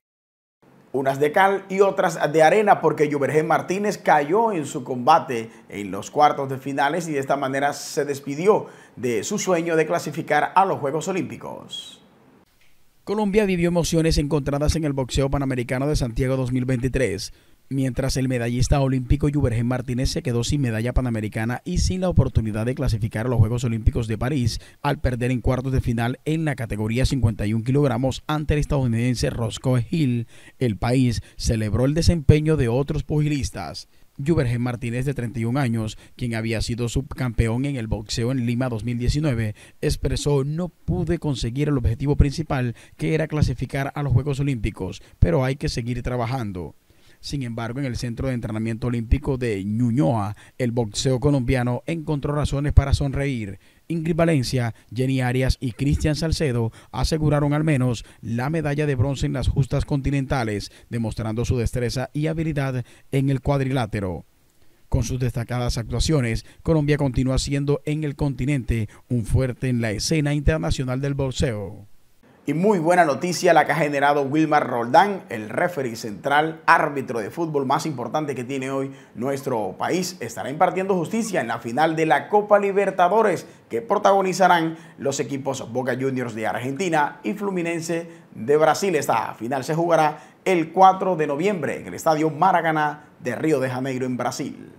unas de cal y otras de arena, porque Jubergen Martínez cayó en su combate en los cuartos de finales y de esta manera se despidió de su sueño de clasificar a los Juegos Olímpicos. Colombia vivió emociones encontradas en el boxeo panamericano de Santiago 2023 mientras el medallista olímpico Jubergen Martínez se quedó sin medalla panamericana y sin la oportunidad de clasificar a los Juegos Olímpicos de París al perder en cuartos de final en la categoría 51 kilogramos ante el estadounidense Roscoe Hill. El país celebró el desempeño de otros pugilistas. Jubergen Martínez, de 31 años, quien había sido subcampeón en el boxeo en Lima 2019, expresó no pude conseguir el objetivo principal que era clasificar a los Juegos Olímpicos, pero hay que seguir trabajando. Sin embargo, en el Centro de Entrenamiento Olímpico de Ñuñoa, el boxeo colombiano encontró razones para sonreír. Ingrid Valencia, Jenny Arias y Cristian Salcedo aseguraron al menos la medalla de bronce en las justas continentales, demostrando su destreza y habilidad en el cuadrilátero. Con sus destacadas actuaciones, Colombia continúa siendo en el continente un fuerte en la escena internacional del boxeo. Y muy buena noticia la que ha generado Wilmar Roldán, el referee central, árbitro de fútbol más importante que tiene hoy nuestro país. Estará impartiendo justicia en la final de la Copa Libertadores que protagonizarán los equipos Boca Juniors de Argentina y Fluminense de Brasil. Esta final se jugará el 4 de noviembre en el Estadio Maracaná de Río de Janeiro en Brasil.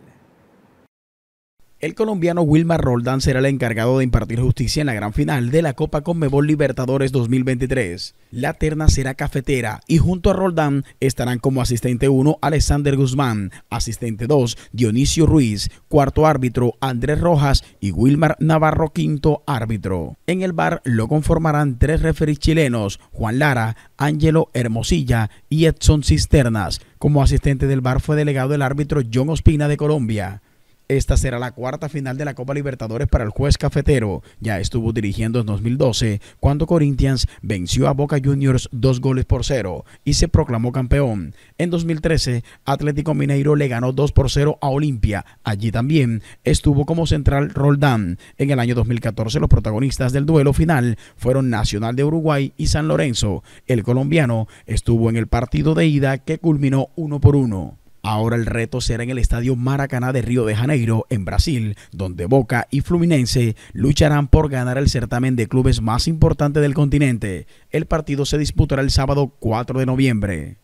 El colombiano Wilmar Roldán será el encargado de impartir justicia en la gran final de la Copa Conmebol Libertadores 2023. La terna será cafetera y junto a Roldán estarán como asistente 1 Alexander Guzmán, asistente 2 Dionisio Ruiz, cuarto árbitro Andrés Rojas y Wilmar Navarro quinto árbitro. En el bar lo conformarán tres referees chilenos, Juan Lara, Ángelo Hermosilla y Edson Cisternas. Como asistente del bar fue delegado el árbitro John Ospina de Colombia. Esta será la cuarta final de la Copa Libertadores para el juez cafetero. Ya estuvo dirigiendo en 2012 cuando Corinthians venció a Boca Juniors dos goles por cero y se proclamó campeón. En 2013, Atlético Mineiro le ganó 2 por cero a Olimpia. Allí también estuvo como central Roldán. En el año 2014, los protagonistas del duelo final fueron Nacional de Uruguay y San Lorenzo. El colombiano estuvo en el partido de ida que culminó uno por uno. Ahora el reto será en el Estadio Maracaná de Río de Janeiro, en Brasil, donde Boca y Fluminense lucharán por ganar el certamen de clubes más importante del continente. El partido se disputará el sábado 4 de noviembre.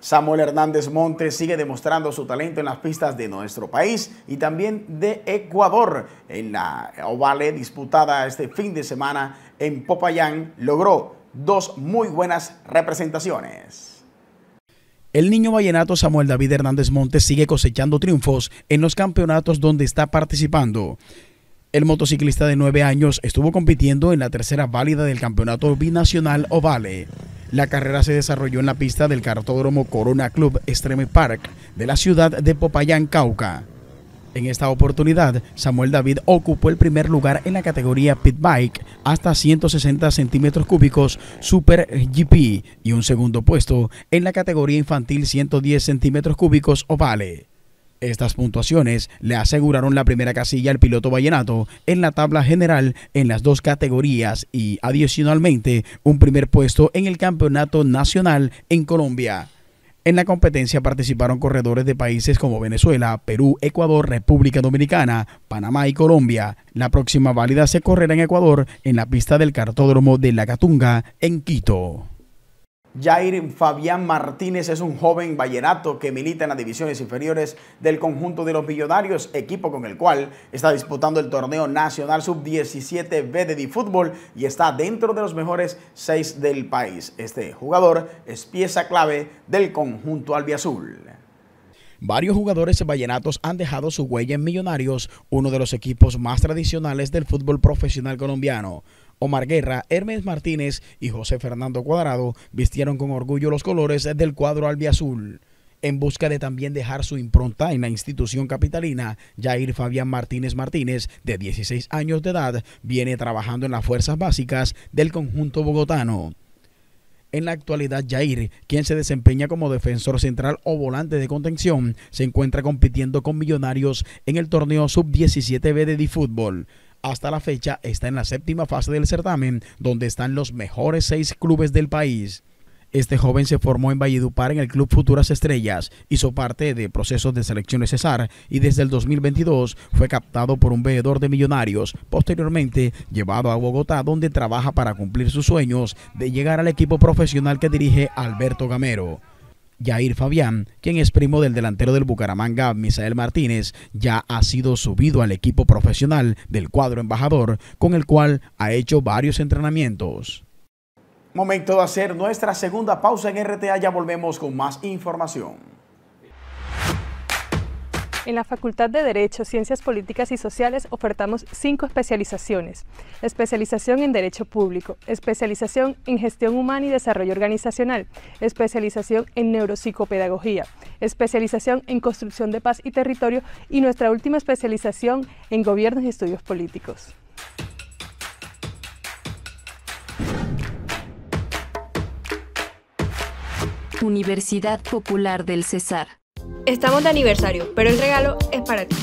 Samuel Hernández Montes sigue demostrando su talento en las pistas de nuestro país y también de Ecuador. En la ovale disputada este fin de semana en Popayán logró dos muy buenas representaciones. El niño vallenato Samuel David Hernández Montes sigue cosechando triunfos en los campeonatos donde está participando. El motociclista de 9 años estuvo compitiendo en la tercera válida del campeonato binacional Ovale. La carrera se desarrolló en la pista del cartódromo Corona Club Extreme Park de la ciudad de Popayán, Cauca. En esta oportunidad, Samuel David ocupó el primer lugar en la categoría pit bike hasta 160 centímetros cúbicos Super GP y un segundo puesto en la categoría infantil 110 centímetros cúbicos ovale. Estas puntuaciones le aseguraron la primera casilla al piloto vallenato en la tabla general en las dos categorías y adicionalmente un primer puesto en el campeonato nacional en Colombia. En la competencia participaron corredores de países como Venezuela, Perú, Ecuador, República Dominicana, Panamá y Colombia. La próxima válida se correrá en Ecuador en la pista del cartódromo de La Catunga, en Quito. Jair Fabián Martínez es un joven vallenato que milita en las divisiones inferiores del conjunto de los Millonarios, equipo con el cual está disputando el torneo nacional sub-17B de fútbol y está dentro de los mejores seis del país. Este jugador es pieza clave del conjunto albiazul. Varios jugadores vallenatos han dejado su huella en Millonarios, uno de los equipos más tradicionales del fútbol profesional colombiano. Omar Guerra, Hermes Martínez y José Fernando Cuadrado vistieron con orgullo los colores del cuadro albiazul. En busca de también dejar su impronta en la institución capitalina, Jair Fabián Martínez Martínez, de 16 años de edad, viene trabajando en las fuerzas básicas del conjunto bogotano. En la actualidad, Jair, quien se desempeña como defensor central o volante de contención, se encuentra compitiendo con Millonarios en el torneo Sub-17B de Difútbol hasta la fecha está en la séptima fase del certamen, donde están los mejores seis clubes del país. Este joven se formó en Valledupar en el Club Futuras Estrellas, hizo parte de procesos de de Cesar y desde el 2022 fue captado por un veedor de millonarios, posteriormente llevado a Bogotá donde trabaja para cumplir sus sueños de llegar al equipo profesional que dirige Alberto Gamero. Jair Fabián, quien es primo del delantero del Bucaramanga, Misael Martínez, ya ha sido subido al equipo profesional del cuadro embajador, con el cual ha hecho varios entrenamientos. Momento de hacer nuestra segunda pausa en RTA, ya volvemos con más información.
En la Facultad de Derecho, Ciencias Políticas y Sociales ofertamos cinco especializaciones. Especialización en Derecho Público, especialización en Gestión Humana y Desarrollo Organizacional, especialización en Neuropsicopedagogía, especialización en Construcción de Paz y Territorio y nuestra última especialización en Gobiernos y Estudios Políticos.
Universidad Popular del Cesar. Estamos de aniversario, pero el regalo es para ti.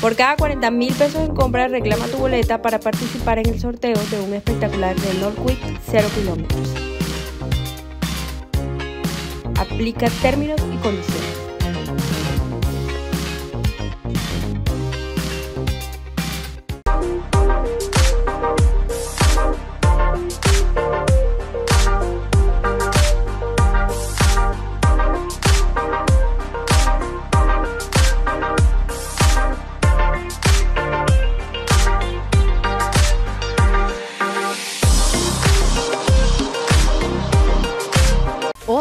Por cada 40 mil pesos en compra, reclama tu boleta para participar en el sorteo de un espectacular de Northwick 0 kilómetros. Aplica términos y condiciones.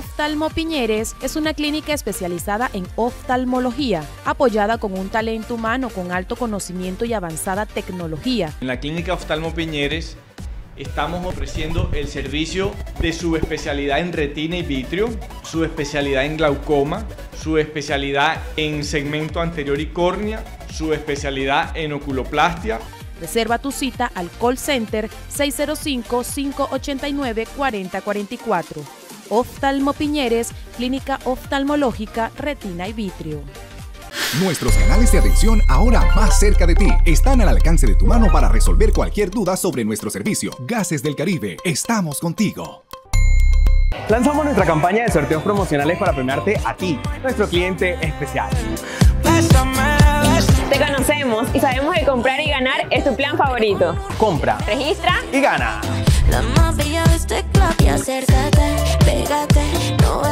Oftalmo Piñeres es una clínica especializada en oftalmología, apoyada con un talento humano con alto conocimiento y avanzada tecnología.
En la clínica Oftalmo Piñeres estamos ofreciendo el servicio de su especialidad en retina y vitrio, su especialidad en glaucoma, su especialidad en segmento anterior y córnea, su especialidad en oculoplastia.
Reserva tu cita al call center 605-589-4044. Oftalmo Piñeres, Clínica Oftalmológica, Retina y Vitrio.
Nuestros canales de atención ahora más cerca de ti están al alcance de tu mano para resolver cualquier duda sobre nuestro servicio. Gases del Caribe, estamos contigo. Lanzamos nuestra campaña de sorteos
promocionales para premiarte a ti, nuestro cliente especial. Te conocemos y sabemos que comprar y ganar es tu plan favorito. Compra, registra y
gana. La
más bella de este club y acércate. Pégate,
no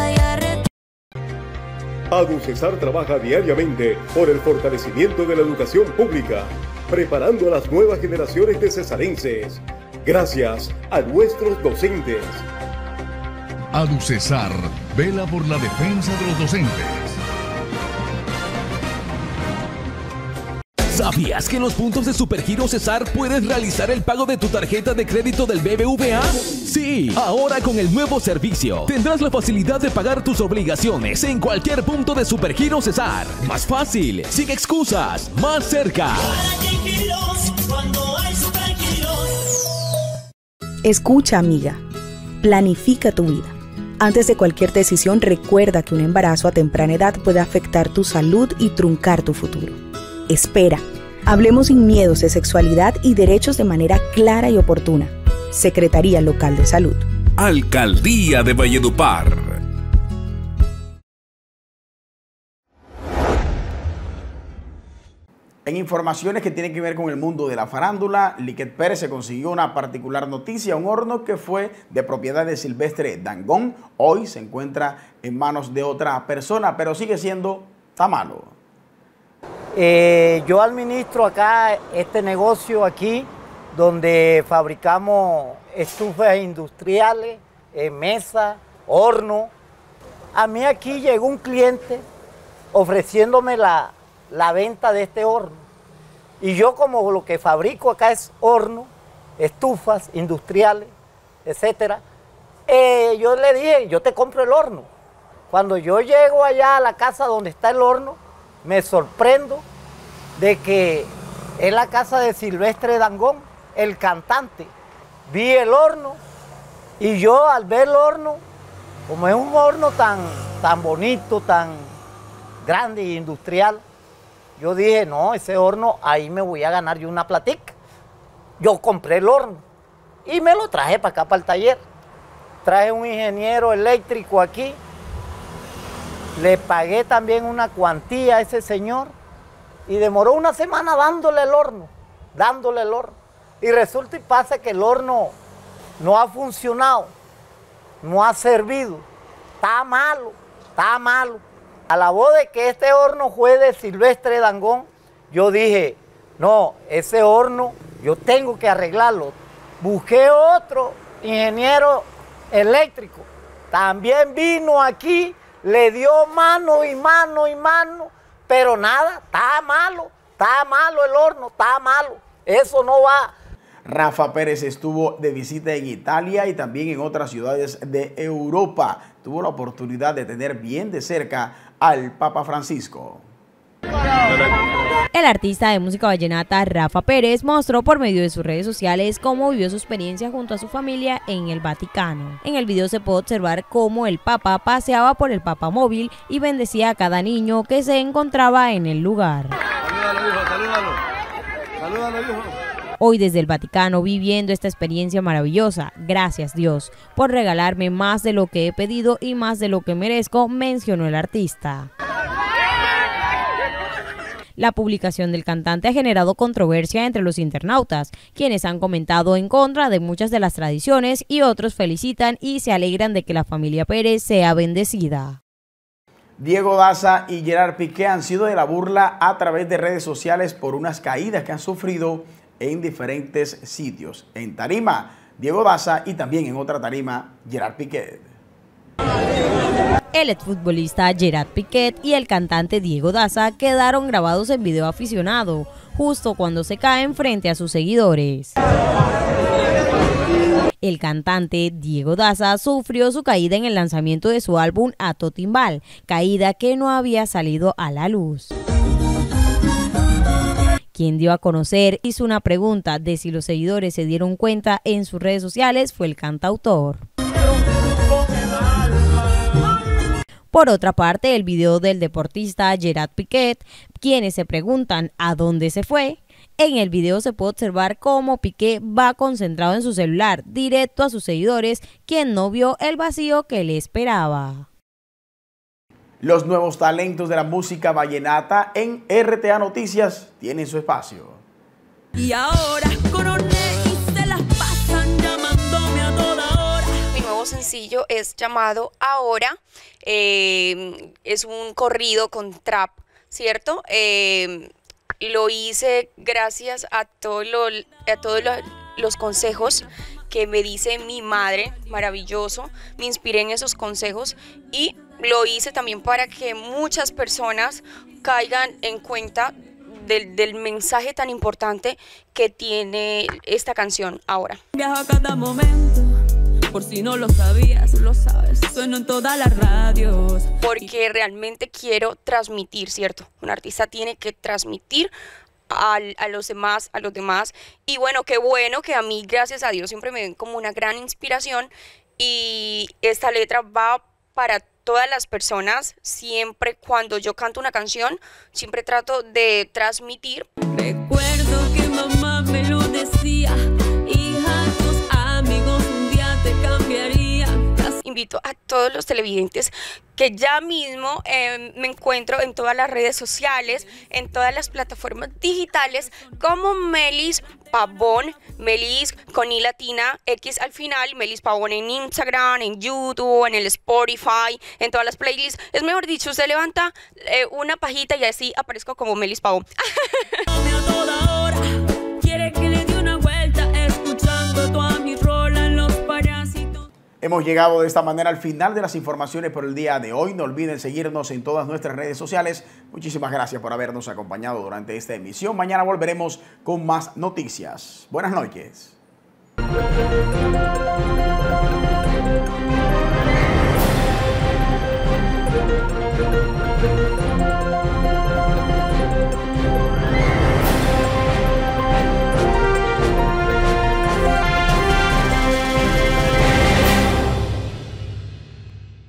Aducesar trabaja diariamente por el fortalecimiento de la educación pública, preparando a las nuevas generaciones de cesarenses. Gracias a nuestros docentes. Cesar vela por la defensa de los docentes ¿Sabías que en los puntos de Supergiro Cesar puedes realizar el pago de tu tarjeta de crédito del BBVA? Sí, ahora con el nuevo servicio tendrás la facilidad de pagar tus obligaciones en cualquier punto de Supergiro Cesar. Más fácil, sin excusas,
más cerca. Escucha amiga, planifica tu vida. Antes de cualquier decisión recuerda que un embarazo a temprana edad puede afectar tu salud y truncar tu futuro espera. Hablemos sin miedos de sexualidad y derechos de manera clara y oportuna. Secretaría Local de Salud.
Alcaldía de Valledupar.
En informaciones que tienen que ver con el mundo de la farándula, Liquet Pérez se consiguió una particular noticia. Un horno que fue de propiedad de Silvestre Dangón hoy se encuentra en manos de otra persona, pero sigue siendo tamalo.
Eh, yo administro acá este negocio aquí, donde fabricamos estufas industriales, mesas, eh, mesa, horno. A mí aquí llegó un cliente ofreciéndome la, venta de este horno. Y yo como lo que fabrico acá es horno, estufas industriales, etcétera, eh, yo le dije, yo te compro el horno. Cuando yo llego allá a la casa donde está el horno, me sorprendo de que en la casa de Silvestre Dangón, el cantante, vi el horno y yo al ver el horno, como es un horno tan, tan bonito, tan grande e industrial, yo dije, no, ese horno ahí me voy a ganar yo una platica. Yo compré el horno y me lo traje para acá, para el taller. Traje un ingeniero eléctrico aquí le pagué también una cuantía a ese señor y demoró una semana dándole el horno, dándole el horno. Y resulta y pasa que el horno no ha funcionado, no ha servido, está malo, está malo. A la voz de que este horno fue de Silvestre Dangón, yo dije, no, ese horno yo tengo que arreglarlo. Busqué otro ingeniero eléctrico, también vino aquí le dio mano y mano y mano, pero nada, está malo, está malo el horno, está malo. Eso no va.
Rafa Pérez estuvo de visita en Italia y también en otras ciudades de Europa. Tuvo la oportunidad de tener bien de cerca al Papa Francisco.
El artista de música vallenata Rafa Pérez mostró por medio de sus redes sociales cómo vivió su experiencia junto a su familia en el Vaticano. En el video se puede observar cómo el Papa paseaba por el Papa móvil y bendecía a cada niño que se encontraba en el lugar. hoy desde el Vaticano viviendo esta experiencia maravillosa. Gracias Dios por regalarme más de lo que he pedido y más de lo que merezco, mencionó el artista. La publicación del cantante ha generado controversia entre los internautas, quienes han comentado en contra de muchas de las tradiciones y otros felicitan y se alegran de que la familia Pérez sea bendecida.
Diego Daza y Gerard Piqué han sido de la burla a través de redes sociales por unas caídas que han sufrido en diferentes sitios. En Tarima, Diego Daza y también en otra tarima, Gerard Piqué.
El exfutbolista Gerard Piquet y el cantante Diego Daza quedaron grabados en video aficionado, justo cuando se caen frente a sus seguidores. El cantante Diego Daza sufrió su caída en el lanzamiento de su álbum Ato Timbal, caída que no había salido a la luz quien dio a conocer hizo una pregunta de si los seguidores se dieron cuenta en sus redes sociales fue el cantautor. Por otra parte, el video del deportista Gerard Piquet, quienes se preguntan a dónde se fue, en el video se puede observar cómo Piqué va concentrado en su celular, directo a sus seguidores, quien no vio el vacío que le esperaba.
Los nuevos talentos de la música vallenata en RTA Noticias tienen su espacio.
Y ahora y se las pasan llamándome a toda hora. Mi nuevo sencillo es llamado Ahora Em, es un corrido con trap, ¿cierto? Em, lo hice gracias a, todos los consejos que me dice mi madre, maravilloso, me inspiré en esos consejos y lo hice también para que muchas personas caigan en cuenta del, mensaje tan importante que tiene esta canción ahora. cada momento. Por si no lo sabías, lo sabes. Sueno en todas las radios. Porque realmente quiero transmitir, ¿cierto? Un artista tiene que transmitir a los demás, a los demás. Y bueno, qué bueno que a mí, gracias a Dios, siempre me ven como una gran inspiración. Y esta letra va para todas las personas. Siempre cuando yo canto una canción, siempre trato de transmitir. invito a todos los televidentes que ya mismo eh, me encuentro en todas las redes sociales, en todas las plataformas digitales, como Melis Pavón, Melis con I latina X al final, Melis Pavón en Instagram, en YouTube, en el Spotify, en todas las playlists. Es mejor dicho, se levanta eh, una pajita y así aparezco como Melis Pavón.
Hemos llegado de esta manera al final de las informaciones por el día de hoy. No olviden seguirnos en todas nuestras redes sociales. Muchísimas gracias por habernos acompañado durante esta emisión. Mañana volveremos con más noticias. Buenas noches.